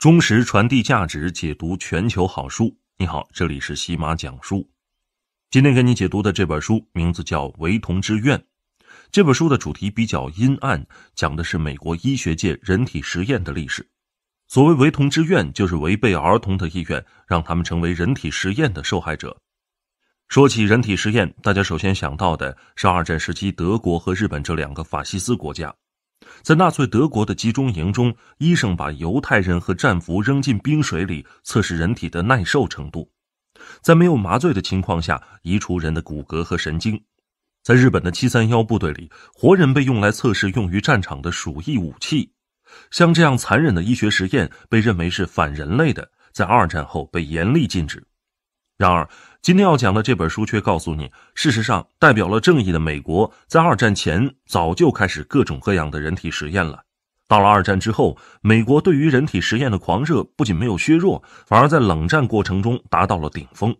忠实传递价值，解读全球好书。你好，这里是喜马讲书。今天给你解读的这本书名字叫《违同之愿》。这本书的主题比较阴暗，讲的是美国医学界人体实验的历史。所谓“违同之愿”，就是违背儿童的意愿，让他们成为人体实验的受害者。说起人体实验，大家首先想到的是二战时期德国和日本这两个法西斯国家。在纳粹德国的集中营中，医生把犹太人和战俘扔进冰水里，测试人体的耐受程度；在没有麻醉的情况下，移除人的骨骼和神经；在日本的731部队里，活人被用来测试用于战场的鼠疫武器。像这样残忍的医学实验被认为是反人类的，在二战后被严厉禁止。然而，今天要讲的这本书却告诉你，事实上，代表了正义的美国，在二战前早就开始各种各样的人体实验了。到了二战之后，美国对于人体实验的狂热不仅没有削弱，反而在冷战过程中达到了顶峰。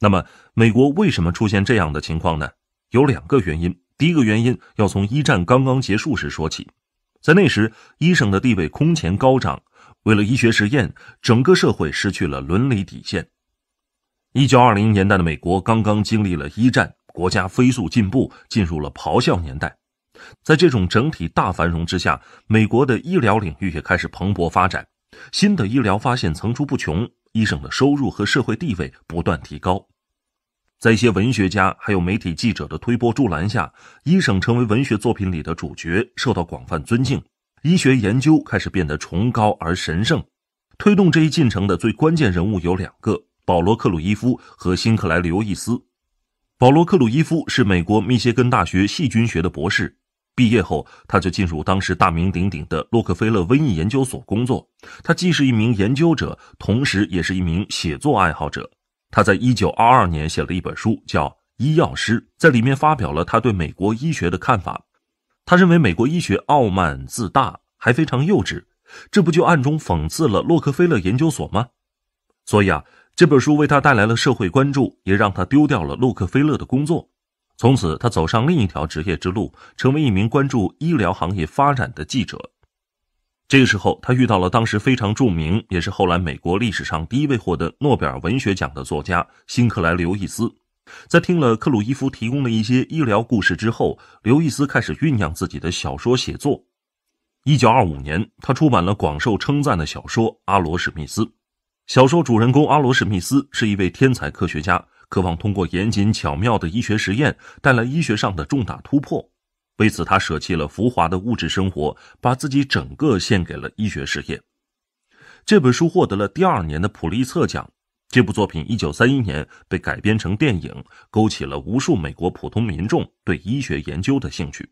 那么，美国为什么出现这样的情况呢？有两个原因。第一个原因要从一战刚刚结束时说起，在那时，医生的地位空前高涨，为了医学实验，整个社会失去了伦理底线。一九二零年代的美国刚刚经历了一战，国家飞速进步，进入了咆哮年代。在这种整体大繁荣之下，美国的医疗领域也开始蓬勃发展，新的医疗发现层出不穷，医生的收入和社会地位不断提高。在一些文学家还有媒体记者的推波助澜下，医生成为文学作品里的主角，受到广泛尊敬。医学研究开始变得崇高而神圣。推动这一进程的最关键人物有两个。保罗·克鲁伊夫和辛克莱·刘易斯。保罗·克鲁伊夫是美国密歇根大学细菌学的博士，毕业后他就进入当时大名鼎鼎的洛克菲勒瘟疫研究所工作。他既是一名研究者，同时也是一名写作爱好者。他在一九二二年写了一本书，叫《医药师》，在里面发表了他对美国医学的看法。他认为美国医学傲慢自大，还非常幼稚，这不就暗中讽刺了洛克菲勒研究所吗？所以啊。这本书为他带来了社会关注，也让他丢掉了洛克菲勒的工作。从此，他走上另一条职业之路，成为一名关注医疗行业发展的记者。这个时候，他遇到了当时非常著名，也是后来美国历史上第一位获得诺贝尔文学奖的作家辛克莱·刘易斯。在听了克鲁伊夫提供的一些医疗故事之后，刘易斯开始酝酿自己的小说写作。一九二五年，他出版了广受称赞的小说《阿罗史密斯》。小说主人公阿罗史密斯是一位天才科学家，渴望通过严谨巧妙的医学实验带来医学上的重大突破。为此，他舍弃了浮华的物质生活，把自己整个献给了医学实验。这本书获得了第二年的普利策奖。这部作品一九三一年被改编成电影，勾起了无数美国普通民众对医学研究的兴趣。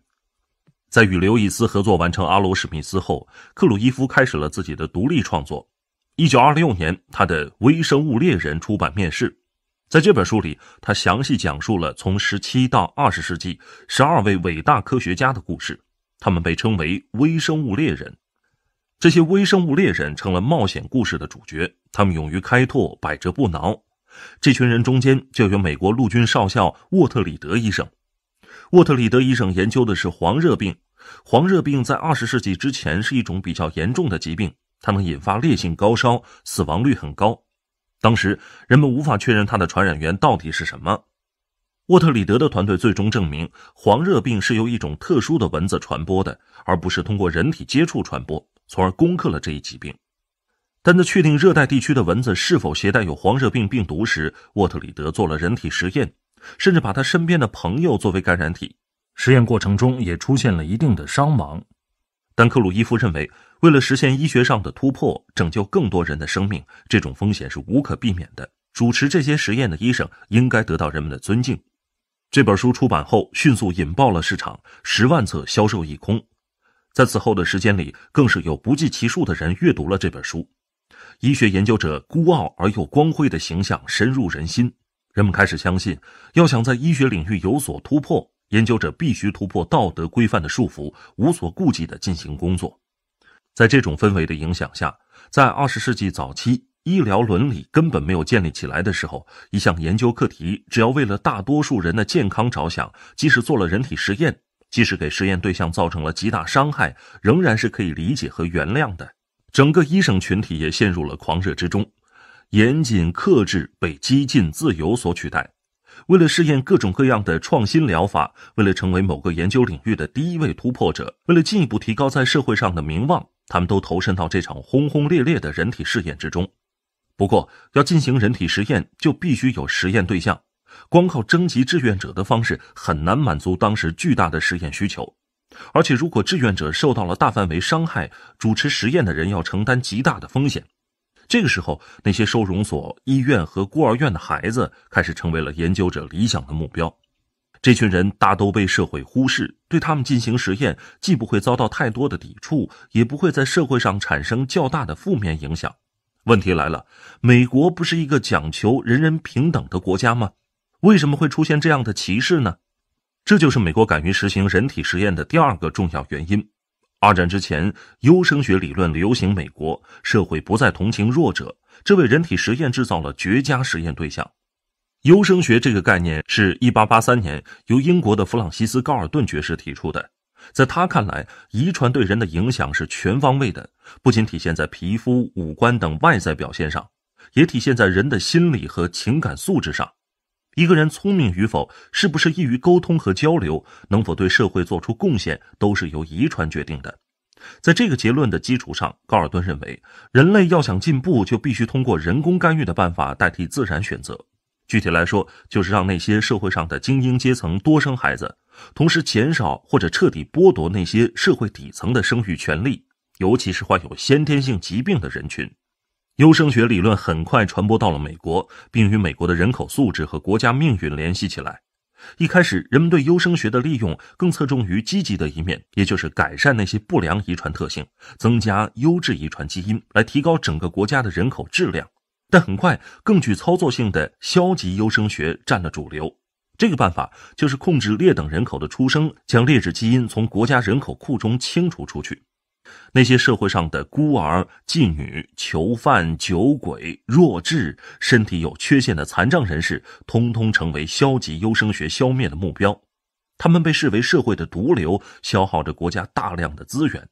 在与刘易斯合作完成《阿罗史密斯》后，克鲁伊夫开始了自己的独立创作。一九二六年，他的《微生物猎人》出版面世。在这本书里，他详细讲述了从十七到二十世纪十二位伟大科学家的故事。他们被称为“微生物猎人”，这些微生物猎人成了冒险故事的主角。他们勇于开拓，百折不挠。这群人中间就有美国陆军少校沃特里德医生。沃特里德医生研究的是黄热病。黄热病在二十世纪之前是一种比较严重的疾病。它能引发烈性高烧，死亡率很高。当时人们无法确认它的传染源到底是什么。沃特里德的团队最终证明，黄热病是由一种特殊的蚊子传播的，而不是通过人体接触传播，从而攻克了这一疾病。但在确定热带地区的蚊子是否携带有黄热病病毒时，沃特里德做了人体实验，甚至把他身边的朋友作为感染体。实验过程中也出现了一定的伤亡。但克鲁伊夫认为。为了实现医学上的突破，拯救更多人的生命，这种风险是无可避免的。主持这些实验的医生应该得到人们的尊敬。这本书出版后迅速引爆了市场，十万册销售一空。在此后的时间里，更是有不计其数的人阅读了这本书。医学研究者孤傲而又光辉的形象深入人心，人们开始相信，要想在医学领域有所突破，研究者必须突破道德规范的束缚，无所顾忌地进行工作。在这种氛围的影响下，在二十世纪早期，医疗伦理根本没有建立起来的时候，一项研究课题，只要为了大多数人的健康着想，即使做了人体实验，即使给实验对象造成了极大伤害，仍然是可以理解和原谅的。整个医生群体也陷入了狂热之中，严谨克制被激进自由所取代。为了试验各种各样的创新疗法，为了成为某个研究领域的第一位突破者，为了进一步提高在社会上的名望。他们都投身到这场轰轰烈烈的人体试验之中。不过，要进行人体实验就必须有实验对象，光靠征集志愿者的方式很难满足当时巨大的实验需求。而且，如果志愿者受到了大范围伤害，主持实验的人要承担极大的风险。这个时候，那些收容所、医院和孤儿院的孩子开始成为了研究者理想的目标。这群人大都被社会忽视，对他们进行实验，既不会遭到太多的抵触，也不会在社会上产生较大的负面影响。问题来了，美国不是一个讲求人人平等的国家吗？为什么会出现这样的歧视呢？这就是美国敢于实行人体实验的第二个重要原因。二战之前，优生学理论流行美国，社会不再同情弱者，这为人体实验制造了绝佳实验对象。优生学这个概念是1883年由英国的弗朗西斯·高尔顿爵士提出的。在他看来，遗传对人的影响是全方位的，不仅体现在皮肤、五官等外在表现上，也体现在人的心理和情感素质上。一个人聪明与否，是不是易于沟通和交流，能否对社会做出贡献，都是由遗传决定的。在这个结论的基础上，高尔顿认为，人类要想进步，就必须通过人工干预的办法代替自然选择。具体来说，就是让那些社会上的精英阶层多生孩子，同时减少或者彻底剥夺那些社会底层的生育权利，尤其是患有先天性疾病的人群。优生学理论很快传播到了美国，并与美国的人口素质和国家命运联系起来。一开始，人们对优生学的利用更侧重于积极的一面，也就是改善那些不良遗传特性，增加优质遗传基因，来提高整个国家的人口质量。但很快，更具操作性的消极优生学占了主流。这个办法就是控制劣等人口的出生，将劣质基因从国家人口库中清除出去。那些社会上的孤儿、妓女、囚犯、酒鬼、弱智、身体有缺陷的残障人士，通通成为消极优生学消灭的目标。他们被视为社会的毒瘤，消耗着国家大量的资源。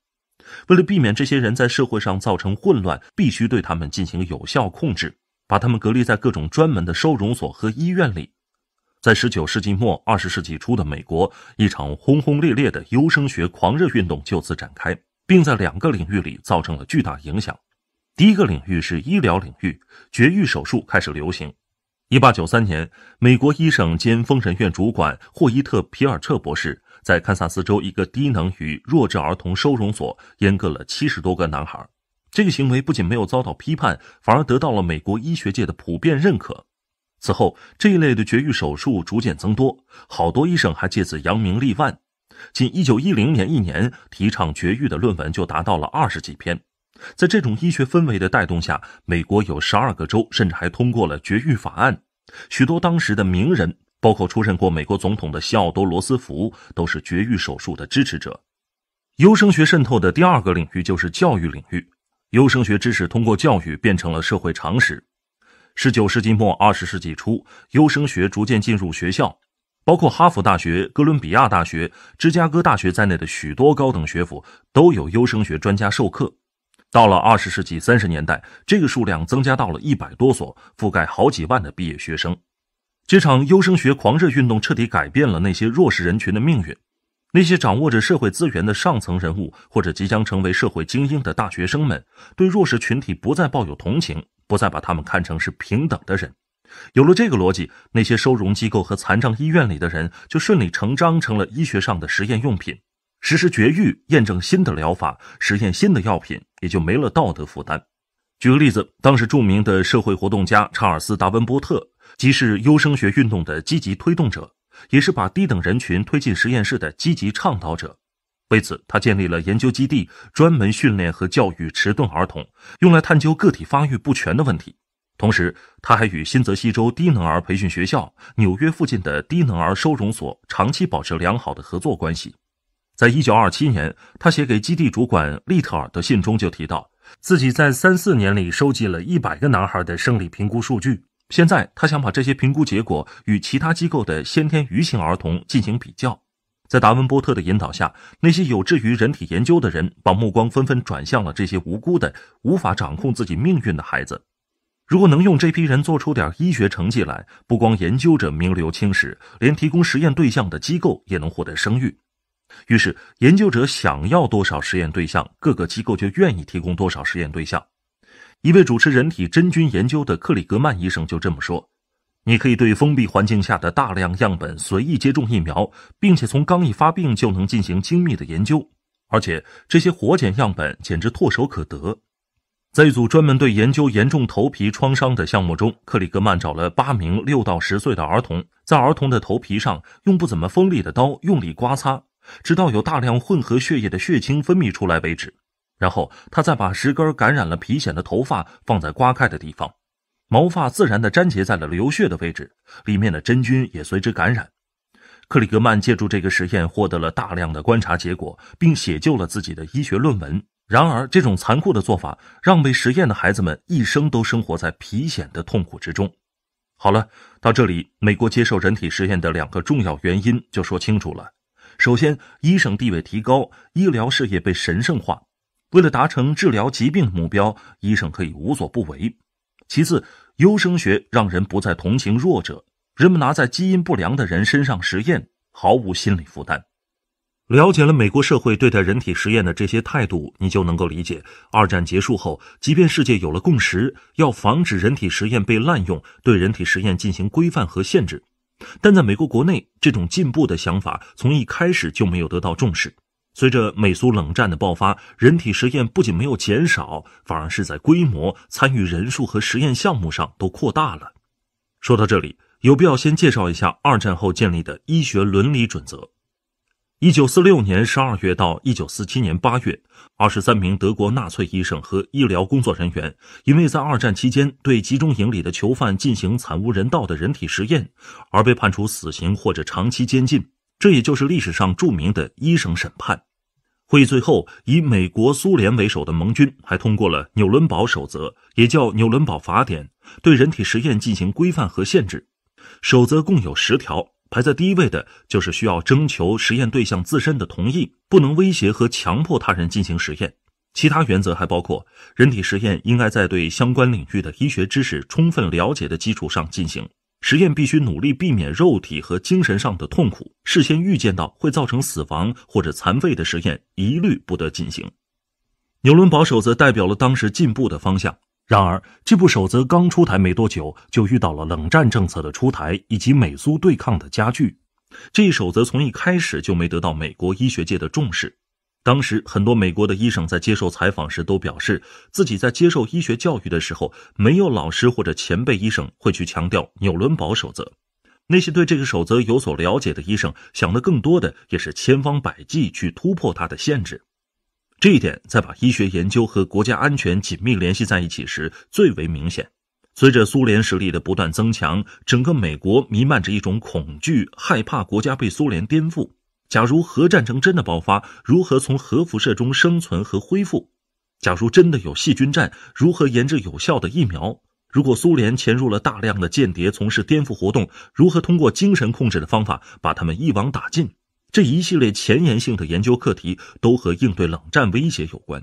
为了避免这些人在社会上造成混乱，必须对他们进行有效控制，把他们隔离在各种专门的收容所和医院里。在十九世纪末、二十世纪初的美国，一场轰轰烈烈的优生学狂热运动就此展开，并在两个领域里造成了巨大影响。第一个领域是医疗领域，绝育手术开始流行。一八九三年，美国医生兼疯人院主管霍伊特·皮尔彻博士。在堪萨斯州一个低能与弱智儿童收容所阉割了七十多个男孩，这个行为不仅没有遭到批判，反而得到了美国医学界的普遍认可。此后，这一类的绝育手术逐渐增多，好多医生还借此扬名立万。仅一九一零年一年，提倡绝育的论文就达到了二十几篇。在这种医学氛围的带动下，美国有十二个州甚至还通过了绝育法案。许多当时的名人。包括出任过美国总统的西奥多·罗斯福都是绝育手术的支持者。优生学渗透的第二个领域就是教育领域。优生学知识通过教育变成了社会常识。十九世纪末二十世纪初，优生学逐渐进入学校，包括哈佛大学、哥伦比亚大学、芝加哥大学在内的许多高等学府都有优生学专家授课。到了二十世纪三十年代，这个数量增加到了一百多所，覆盖好几万的毕业学生。这场优生学狂热运动彻底改变了那些弱势人群的命运。那些掌握着社会资源的上层人物，或者即将成为社会精英的大学生们，对弱势群体不再抱有同情，不再把他们看成是平等的人。有了这个逻辑，那些收容机构和残障医院里的人就顺理成章成了医学上的实验用品，实施绝育、验证新的疗法、实验新的药品，也就没了道德负担。举个例子，当时著名的社会活动家查尔斯·达文波特。既是优生学运动的积极推动者，也是把低等人群推进实验室的积极倡导者。为此，他建立了研究基地，专门训练和教育迟钝儿童，用来探究个体发育不全的问题。同时，他还与新泽西州低能儿培训学校、纽约附近的低能儿收容所长期保持良好的合作关系。在一九二七年，他写给基地主管利特尔的信中就提到，自己在三四年里收集了一百个男孩的生理评估数据。现在他想把这些评估结果与其他机构的先天愚型儿童进行比较。在达文波特的引导下，那些有志于人体研究的人把目光纷纷转向了这些无辜的、无法掌控自己命运的孩子。如果能用这批人做出点医学成绩来，不光研究者名流青史，连提供实验对象的机构也能获得声誉。于是，研究者想要多少实验对象，各个机构就愿意提供多少实验对象。一位主持人体真菌研究的克里格曼医生就这么说：“你可以对封闭环境下的大量样本随意接种疫苗，并且从刚一发病就能进行精密的研究，而且这些活检样本简直唾手可得。”在一组专门对研究严重头皮创伤的项目中，克里格曼找了八名六到十岁的儿童，在儿童的头皮上用不怎么锋利的刀用力刮擦，直到有大量混合血液的血清分泌出来为止。然后他再把十根感染了皮癣的头发放在刮开的地方，毛发自然地粘结在了流血的位置，里面的真菌也随之感染。克里格曼借助这个实验获得了大量的观察结果，并写就了自己的医学论文。然而，这种残酷的做法让被实验的孩子们一生都生活在皮癣的痛苦之中。好了，到这里，美国接受人体实验的两个重要原因就说清楚了。首先，医生地位提高，医疗事业被神圣化。为了达成治疗疾病的目标，医生可以无所不为。其次，优生学让人不再同情弱者，人们拿在基因不良的人身上实验毫无心理负担。了解了美国社会对待人体实验的这些态度，你就能够理解：二战结束后，即便世界有了共识，要防止人体实验被滥用，对人体实验进行规范和限制，但在美国国内，这种进步的想法从一开始就没有得到重视。随着美苏冷战的爆发，人体实验不仅没有减少，反而是在规模、参与人数和实验项目上都扩大了。说到这里，有必要先介绍一下二战后建立的医学伦理准则。一九四六年十二月到一九四七年八月，二十三名德国纳粹医生和医疗工作人员，因为在二战期间对集中营里的囚犯进行惨无人道的人体实验，而被判处死刑或者长期监禁。这也就是历史上著名的“医生审判”。会议最后，以美国、苏联为首的盟军还通过了《纽伦堡守则》，也叫《纽伦堡法典》，对人体实验进行规范和限制。守则共有十条，排在第一位的就是需要征求实验对象自身的同意，不能威胁和强迫他人进行实验。其他原则还包括：人体实验应该在对相关领域的医学知识充分了解的基础上进行。实验必须努力避免肉体和精神上的痛苦，事先预见到会造成死亡或者残废的实验，一律不得进行。纽伦堡守则代表了当时进步的方向，然而这部守则刚出台没多久，就遇到了冷战政策的出台以及美苏对抗的加剧。这一守则从一开始就没得到美国医学界的重视。当时，很多美国的医生在接受采访时都表示，自己在接受医学教育的时候，没有老师或者前辈医生会去强调纽伦堡守则。那些对这个守则有所了解的医生，想的更多的也是千方百计去突破它的限制。这一点，在把医学研究和国家安全紧密联系在一起时最为明显。随着苏联实力的不断增强，整个美国弥漫着一种恐惧，害怕国家被苏联颠覆。假如核战争真的爆发，如何从核辐射中生存和恢复？假如真的有细菌战，如何研制有效的疫苗？如果苏联潜入了大量的间谍，从事颠覆活动，如何通过精神控制的方法把他们一网打尽？这一系列前沿性的研究课题都和应对冷战威胁有关。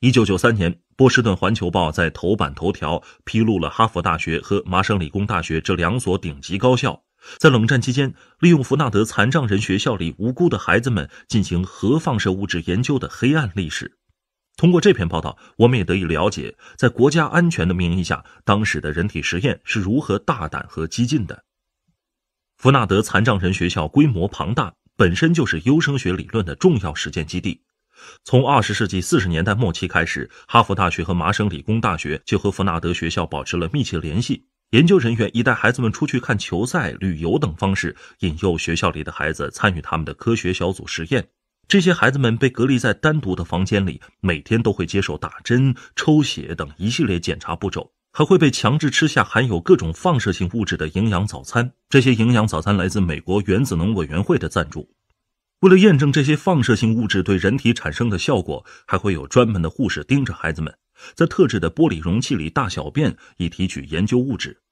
一九九三年，波士顿环球报在头版头条披露了哈佛大学和麻省理工大学这两所顶级高校。在冷战期间，利用弗纳德残障人学校里无辜的孩子们进行核放射物质研究的黑暗历史。通过这篇报道，我们也得以了解，在国家安全的名义下，当时的人体实验是如何大胆和激进的。弗纳德残障人学校规模庞大，本身就是优生学理论的重要实践基地。从二十世纪四十年代末期开始，哈佛大学和麻省理工大学就和弗纳德学校保持了密切联系。研究人员以带孩子们出去看球赛、旅游等方式，引诱学校里的孩子参与他们的科学小组实验。这些孩子们被隔离在单独的房间里，每天都会接受打针、抽血等一系列检查步骤，还会被强制吃下含有各种放射性物质的营养早餐。这些营养早餐来自美国原子能委员会的赞助。为了验证这些放射性物质对人体产生的效果，还会有专门的护士盯着孩子们，在特制的玻璃容器里大小便，以提取研究物质。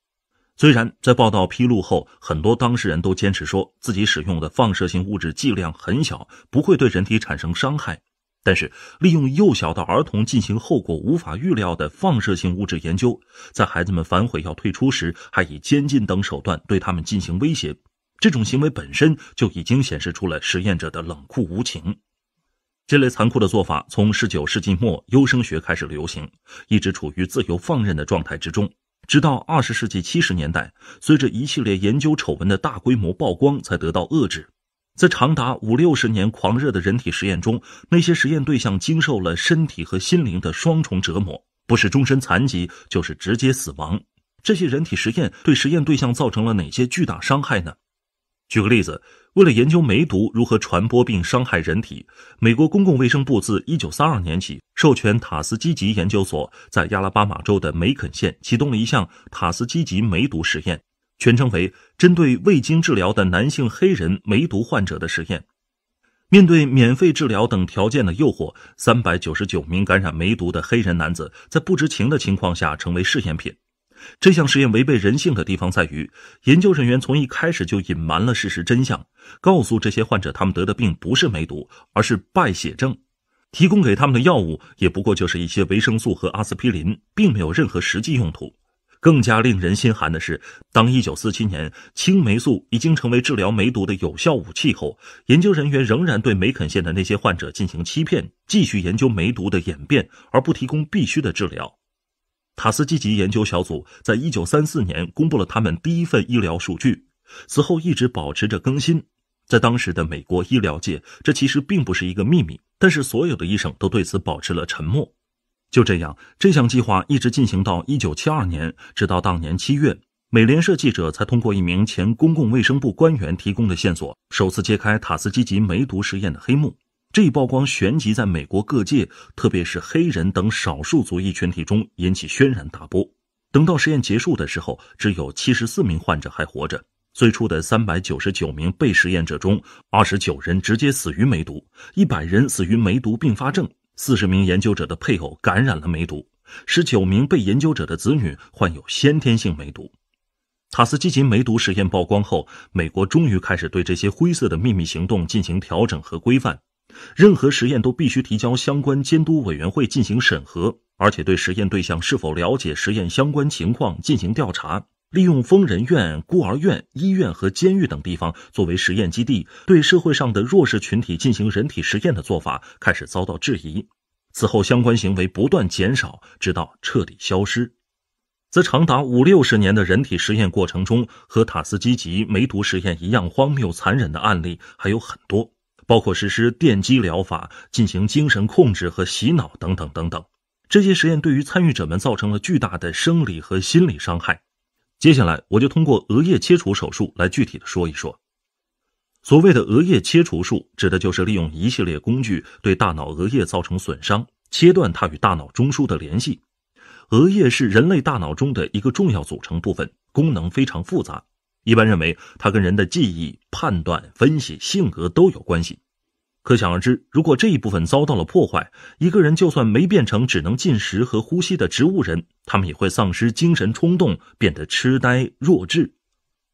虽然在报道披露后，很多当事人都坚持说自己使用的放射性物质剂量很小，不会对人体产生伤害，但是利用幼小的儿童进行后果无法预料的放射性物质研究，在孩子们反悔要退出时，还以监禁等手段对他们进行威胁，这种行为本身就已经显示出了实验者的冷酷无情。这类残酷的做法从19世纪末优生学开始流行，一直处于自由放任的状态之中。直到二十世纪七十年代，随着一系列研究丑闻的大规模曝光，才得到遏制。在长达五六十年狂热的人体实验中，那些实验对象经受了身体和心灵的双重折磨，不是终身残疾，就是直接死亡。这些人体实验对实验对象造成了哪些巨大伤害呢？举个例子。为了研究梅毒如何传播并伤害人体，美国公共卫生部自1932年起授权塔斯基吉研究所在亚拉巴马州的梅肯县启动了一项塔斯基吉梅毒实验，全称为“针对未经治疗的男性黑人梅毒患者的实验”。面对免费治疗等条件的诱惑，399名感染梅毒的黑人男子在不知情的情况下成为试验品。这项实验违背人性的地方在于，研究人员从一开始就隐瞒了事实真相，告诉这些患者他们得的病不是梅毒，而是败血症。提供给他们的药物也不过就是一些维生素和阿司匹林，并没有任何实际用途。更加令人心寒的是，当1947年青霉素已经成为治疗梅毒的有效武器后，研究人员仍然对梅肯县的那些患者进行欺骗，继续研究梅毒的演变，而不提供必须的治疗。塔斯基吉研究小组在1934年公布了他们第一份医疗数据，此后一直保持着更新。在当时的美国医疗界，这其实并不是一个秘密，但是所有的医生都对此保持了沉默。就这样，这项计划一直进行到1972年，直到当年七月，美联社记者才通过一名前公共卫生部官员提供的线索，首次揭开塔斯基吉梅毒实验的黑幕。这一曝光旋即在美国各界，特别是黑人等少数族裔群体中引起轩然大波。等到实验结束的时候，只有七十四名患者还活着。最初的三百九十九名被实验者中，二十九人直接死于梅毒，一百人死于梅毒并发症，四十名研究者的配偶感染了梅毒，十九名被研究者的子女患有先天性梅毒。塔斯基琴梅毒实验曝光后，美国终于开始对这些灰色的秘密行动进行调整和规范。任何实验都必须提交相关监督委员会进行审核，而且对实验对象是否了解实验相关情况进行调查。利用疯人院、孤儿院、医院和监狱等地方作为实验基地，对社会上的弱势群体进行人体实验的做法开始遭到质疑。此后，相关行为不断减少，直到彻底消失。在长达五六十年的人体实验过程中，和塔斯基级梅毒实验一样荒谬残忍的案例还有很多。包括实施电击疗法、进行精神控制和洗脑等等等等，这些实验对于参与者们造成了巨大的生理和心理伤害。接下来，我就通过额叶切除手术来具体的说一说。所谓的额叶切除术，指的就是利用一系列工具对大脑额叶造成损伤，切断它与大脑中枢的联系。额叶是人类大脑中的一个重要组成部分，功能非常复杂。一般认为，它跟人的记忆、判断、分析、性格都有关系。可想而知，如果这一部分遭到了破坏，一个人就算没变成只能进食和呼吸的植物人，他们也会丧失精神冲动，变得痴呆、弱智。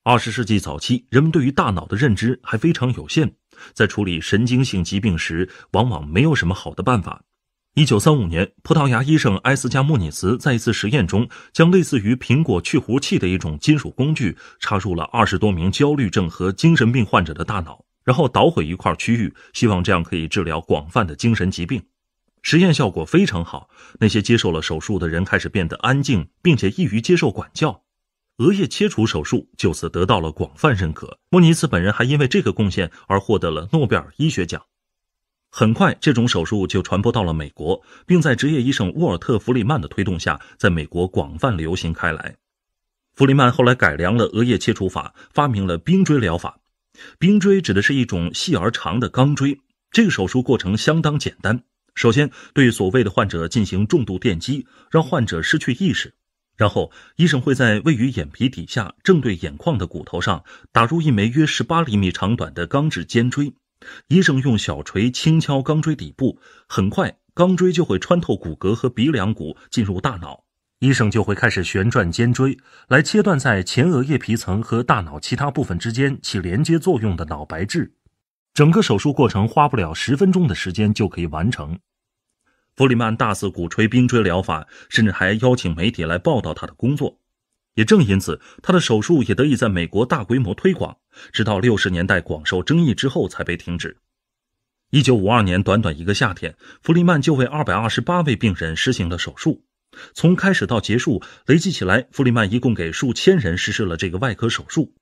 二十世纪早期，人们对于大脑的认知还非常有限，在处理神经性疾病时，往往没有什么好的办法。一九三五年，葡萄牙医生埃斯加莫尼茨在一次实验中，将类似于苹果去核器的一种金属工具插入了二十多名焦虑症和精神病患者的大脑。然后捣毁一块区域，希望这样可以治疗广泛的精神疾病。实验效果非常好，那些接受了手术的人开始变得安静，并且易于接受管教。额叶切除手术就此得到了广泛认可。莫尼斯本人还因为这个贡献而获得了诺贝尔医学奖。很快，这种手术就传播到了美国，并在职业医生沃尔特·弗里曼的推动下，在美国广泛流行开来。弗里曼后来改良了额叶切除法，发明了冰锥疗法。冰锥指的是一种细而长的钢锥。这个手术过程相当简单。首先，对所谓的患者进行重度电击，让患者失去意识。然后，医生会在位于眼皮底下正对眼眶的骨头上打入一枚约十八厘米长短的钢制尖锥。医生用小锤轻敲钢锥底部，很快钢锥就会穿透骨骼和鼻梁骨，进入大脑。医生就会开始旋转肩椎，来切断在前额叶皮层和大脑其他部分之间起连接作用的脑白质。整个手术过程花不了十分钟的时间就可以完成。弗里曼大肆鼓吹冰锥疗法，甚至还邀请媒体来报道他的工作。也正因此，他的手术也得以在美国大规模推广，直到六十年代广受争议之后才被停止。一九五二年，短短一个夏天，弗里曼就为二百二十八位病人施行了手术。从开始到结束，累计起来，弗里曼一共给数千人实施了这个外科手术。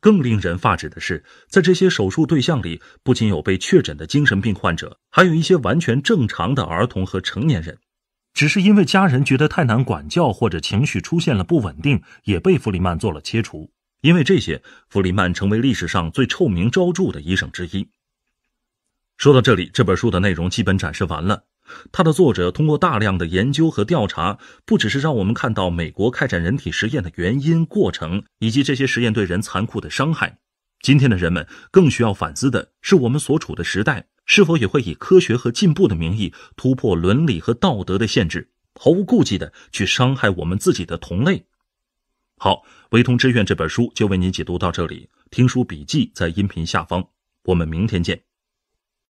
更令人发指的是，在这些手术对象里，不仅有被确诊的精神病患者，还有一些完全正常的儿童和成年人。只是因为家人觉得太难管教，或者情绪出现了不稳定，也被弗里曼做了切除。因为这些，弗里曼成为历史上最臭名昭著的医生之一。说到这里，这本书的内容基本展示完了。它的作者通过大量的研究和调查，不只是让我们看到美国开展人体实验的原因、过程，以及这些实验对人残酷的伤害。今天的人们更需要反思的是，我们所处的时代是否也会以科学和进步的名义，突破伦理和道德的限制，毫无顾忌的去伤害我们自己的同类？好，《维通之愿》这本书就为您解读到这里，听书笔记在音频下方，我们明天见。